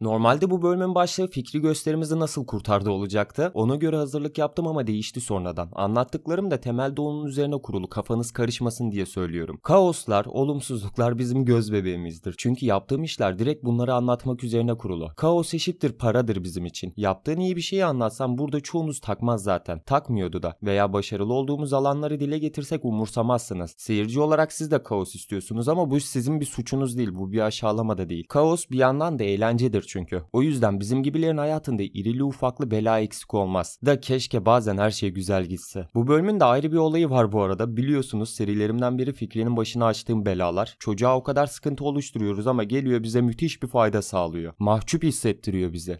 Normalde bu bölümün başlığı fikri gösterimizi nasıl kurtardı olacaktı. Ona göre hazırlık yaptım ama değişti sonradan. Anlattıklarım da temelde onun üzerine kurulu kafanız karışmasın diye söylüyorum. Kaoslar, olumsuzluklar bizim göz bebeğimizdir. Çünkü yaptığım işler direkt bunları anlatmak üzerine kurulu. Kaos eşittir paradır bizim için. Yaptığın iyi bir şeyi anlatsam burada çoğunuz takmaz zaten. Takmıyordu da. Veya başarılı olduğumuz alanları dile getirsek umursamazsınız. Seyirci olarak siz de kaos istiyorsunuz ama bu Kaos sizin bir suçunuz değil bu bir aşağılama da değil. Kaos bir yandan da eğlencedir çünkü. O yüzden bizim gibilerin hayatında irili ufaklı bela eksik olmaz. Da keşke bazen her şey güzel gitse. Bu bölümün de ayrı bir olayı var bu arada. Biliyorsunuz serilerimden biri Fikri'nin başına açtığım belalar. Çocuğa o kadar sıkıntı oluşturuyoruz ama geliyor bize müthiş bir fayda sağlıyor. Mahcup hissettiriyor bizi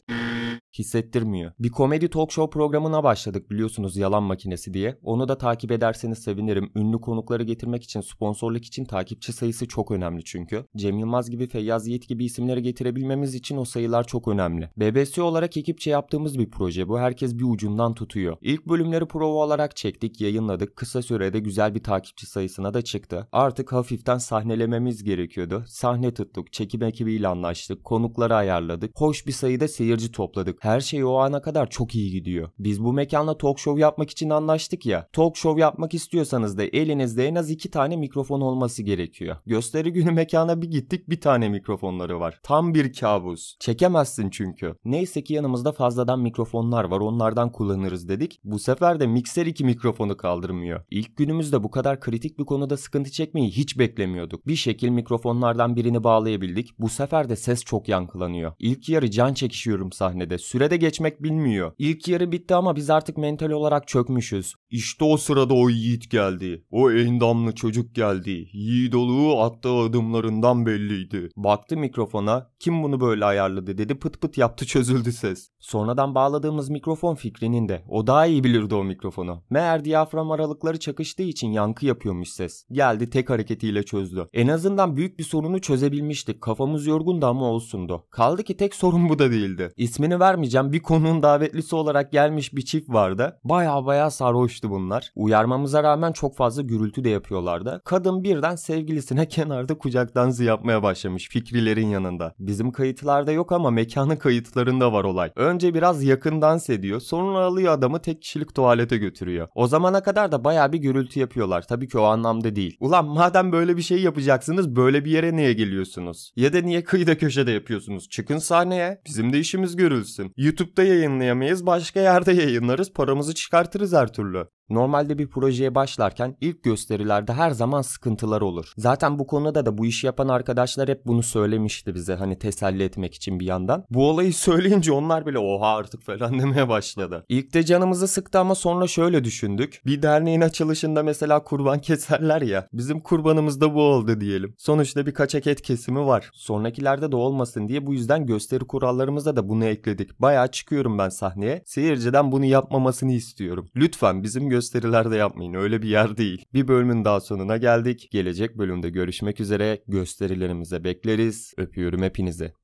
hissettirmiyor. Bir komedi talk show programına başladık biliyorsunuz Yalan Makinesi diye. Onu da takip ederseniz sevinirim. Ünlü konukları getirmek için, sponsorluk için takipçi sayısı çok önemli çünkü. Cem Yılmaz gibi, Feyyaz Yiğit gibi isimleri getirebilmemiz için o sayılar çok önemli. BBC olarak ekipçe yaptığımız bir proje bu. Herkes bir ucundan tutuyor. İlk bölümleri prova olarak çektik, yayınladık. Kısa sürede güzel bir takipçi sayısına da çıktı. Artık hafiften sahnelememiz gerekiyordu. Sahne tuttuk, çekim ekibiyle anlaştık, konukları ayarladık. Hoş bir sayıda seyirci topladık. Her şey o ana kadar çok iyi gidiyor. Biz bu mekanla talk show yapmak için anlaştık ya. Talk show yapmak istiyorsanız da elinizde en az iki tane mikrofon olması gerekiyor. Gösteri günü mekana bir gittik bir tane mikrofonları var. Tam bir kabus. Çekemezsin çünkü. Neyse ki yanımızda fazladan mikrofonlar var onlardan kullanırız dedik. Bu sefer de mikser iki mikrofonu kaldırmıyor. İlk günümüzde bu kadar kritik bir konuda sıkıntı çekmeyi hiç beklemiyorduk. Bir şekil mikrofonlardan birini bağlayabildik. Bu sefer de ses çok yankılanıyor. İlk yarı can çekişiyorum sahnede Sürede geçmek bilmiyor. İlk yarı bitti ama biz artık mental olarak çökmüşüz. İşte o sırada o yiğit geldi. O endamlı çocuk geldi. Yiğit oluğu attığı adımlarından belliydi. Baktı mikrofona. Kim bunu böyle ayarladı dedi. Pıt pıt yaptı çözüldü ses. Sonradan bağladığımız mikrofon fikrinin de. O daha iyi bilirdi o mikrofonu. Meğer diyafram aralıkları çakıştığı için yankı yapıyormuş ses. Geldi tek hareketiyle çözdü. En azından büyük bir sorunu çözebilmiştik. Kafamız yorgundu ama olsundu. Kaldı ki tek sorun bu da değildi. İsmini vermeyeyim vermeyeceğim. Bir konuğun davetlisi olarak gelmiş bir çift vardı. Baya baya sarhoştu bunlar. Uyarmamıza rağmen çok fazla gürültü de yapıyorlardı. Kadın birden sevgilisine kenarda kucak dansı yapmaya başlamış Fikrilerin yanında. Bizim kayıtlarda yok ama mekanın kayıtlarında var olay. Önce biraz yakın dans ediyor. Sonra alıyor adamı tek kişilik tuvalete götürüyor. O zamana kadar da baya bir gürültü yapıyorlar. Tabii ki o anlamda değil. Ulan madem böyle bir şey yapacaksınız böyle bir yere niye geliyorsunuz? Ya da niye kıyıda köşede yapıyorsunuz? Çıkın sahneye. Bizim de işimiz görülsün yapsın. YouTube'da yayınlayamayız başka yerde yayınlarız paramızı çıkartırız her türlü. Normalde bir projeye başlarken ilk gösterilerde her zaman sıkıntılar olur. Zaten bu konuda da bu işi yapan arkadaşlar hep bunu söylemişti bize hani teselli etmek için bir yandan. Bu olayı söyleyince onlar bile oha artık falan demeye başladı. İlk de canımızı sıktı ama sonra şöyle düşündük. Bir derneğin açılışında mesela kurban keserler ya. Bizim kurbanımız da bu oldu diyelim. Sonuçta bir kaçak et kesimi var. Sonrakilerde de olmasın diye bu yüzden gösteri kurallarımıza da bunu ekledik. Bayağı çıkıyorum ben sahneye. Seyirciden bunu yapmamasını istiyorum. Lütfen bizim Gösterilerde yapmayın. Öyle bir yer değil. Bir bölümün daha sonuna geldik. Gelecek bölümde görüşmek üzere. Gösterilerimize bekleriz. Öpüyorum hepinize.